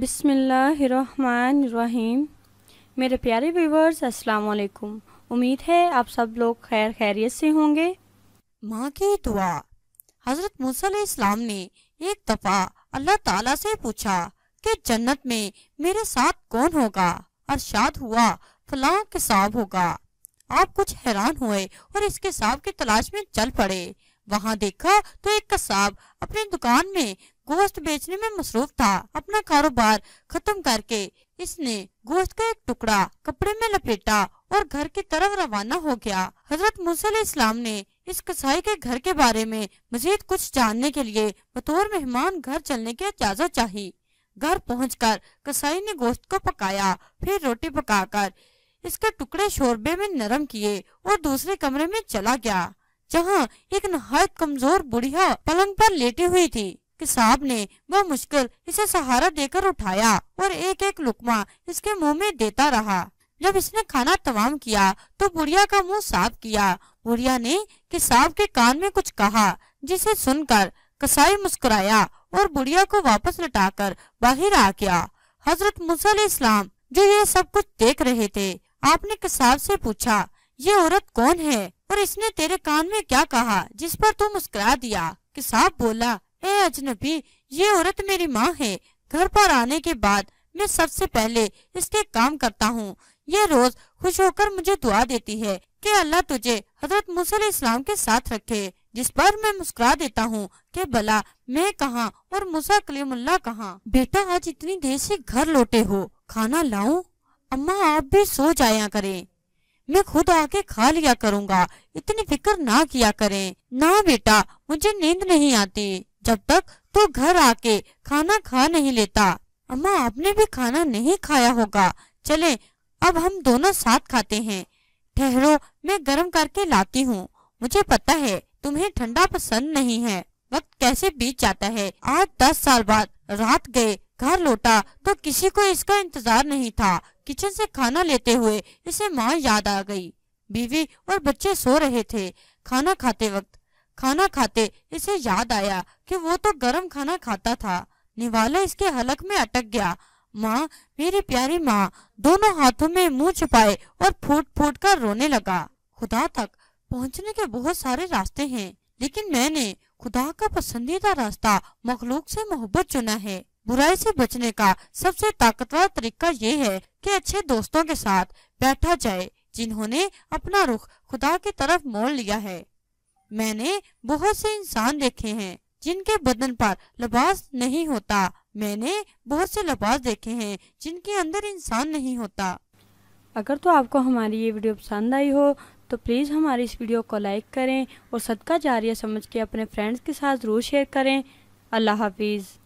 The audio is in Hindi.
बिसमीम मेरे प्यारे व्यूवर्स अस्सलाम वालेकुम उम्मीद है आप सब लोग खैर खैरियत से होंगे माँ की दुआ हज़रत मूसा इस्लाम ने एक दफ़ा अल्लाह ताला से पूछा कि जन्नत में मेरे साथ कौन होगा शाद हुआ फलां किसाब होगा आप कुछ हैरान हुए और इस किसाब की तलाश में चल पड़े वहाँ देखा तो एक कसाब अपनी दुकान में गोश्त बेचने में मसरूफ था अपना कारोबार खत्म करके इसने गोश्त का एक टुकड़ा कपड़े में लपेटा और घर की तरफ रवाना हो गया हजरत मूसा इस्लाम ने इस कसाई के घर के बारे में मजीद कुछ जानने के लिए बतौर मेहमान घर चलने की इजाजत चाही घर पहुंचकर कसाई ने गोश्त को पकाया फिर रोटी पकाकर इसके टुकड़े शोरबे में नरम किए और दूसरे कमरे में चला गया जहाँ एक नहायत कमजोर बुढ़िया पलंग पर लेटी हुई थी कि साहब ने वह मुश्किल इसे सहारा देकर उठाया और एक एक लुकमा इसके मुंह में देता रहा जब इसने खाना तमाम किया तो बुढ़िया का मुंह साफ किया बुढ़िया ने कि के कान में कुछ कहा जिसे सुनकर कसाई मुस्कुराया और बुढ़िया को वापस लटाकर बाहर आ गया हजरत मुसल इस्लाम जो ये सब कुछ देख रहे थे आपने कसाब से पूछा ये औरत कौन है और इसने तेरे कान में क्या कहा जिस पर तू मुस्कुरा दिया किसाब बोला ए अजनबी ये औरत मेरी माँ है घर पर आने के बाद मैं सबसे पहले इसके काम करता हूँ ये रोज खुश होकर मुझे दुआ देती है कि अल्लाह तुझे हजरत मूसा इस्लाम के साथ रखे जिस पर मैं मुस्कुरा देता हूँ कि भला मैं कहाँ और मुसा कलीमुल्ला कहाँ बेटा आज इतनी देर से घर लौटे हो खाना लाऊं अम्मा आप भी सो जाया करें मैं खुद आके खा लिया करूँगा इतनी फिक्र ना किया करें ना बेटा मुझे नींद नहीं आती जब तक तो घर आके खाना खा नहीं लेता अम्मा आपने भी खाना नहीं खाया होगा चले अब हम दोनों साथ खाते हैं ठहरो मैं गर्म करके लाती हूँ मुझे पता है तुम्हें ठंडा पसंद नहीं है वक्त कैसे बीत जाता है आज दस साल बाद रात गए घर लौटा तो किसी को इसका इंतजार नहीं था किचन से खाना लेते हुए इसे माँ याद आ गई बीवी और बच्चे सो रहे थे खाना खाते वक्त खाना खाते इसे याद आया कि वो तो गर्म खाना खाता था निवाला इसके हलक में अटक गया माँ मेरी प्यारी माँ दोनों हाथों में मुंह छुपाए और फूट फूट कर रोने लगा खुदा तक पहुँचने के बहुत सारे रास्ते हैं लेकिन मैंने खुदा का पसंदीदा रास्ता मखलूक से मोहब्बत चुना है बुराई से बचने का सबसे ताकतवर तरीका ये है कि अच्छे दोस्तों के साथ बैठा जाए जिन्होंने अपना रुख खुदा की तरफ मोड़ लिया है मैंने बहुत से इंसान देखे हैं जिनके बदन पर लबास नहीं होता मैंने बहुत से लबास देखे हैं जिनके अंदर इंसान नहीं होता अगर तो आपको हमारी ये वीडियो पसंद आई हो तो प्लीज़ हमारी इस वीडियो को लाइक करें और सदका जारिया समझ के अपने फ्रेंड्स के साथ ज़रूर शेयर करें अल्लाह हाफिज़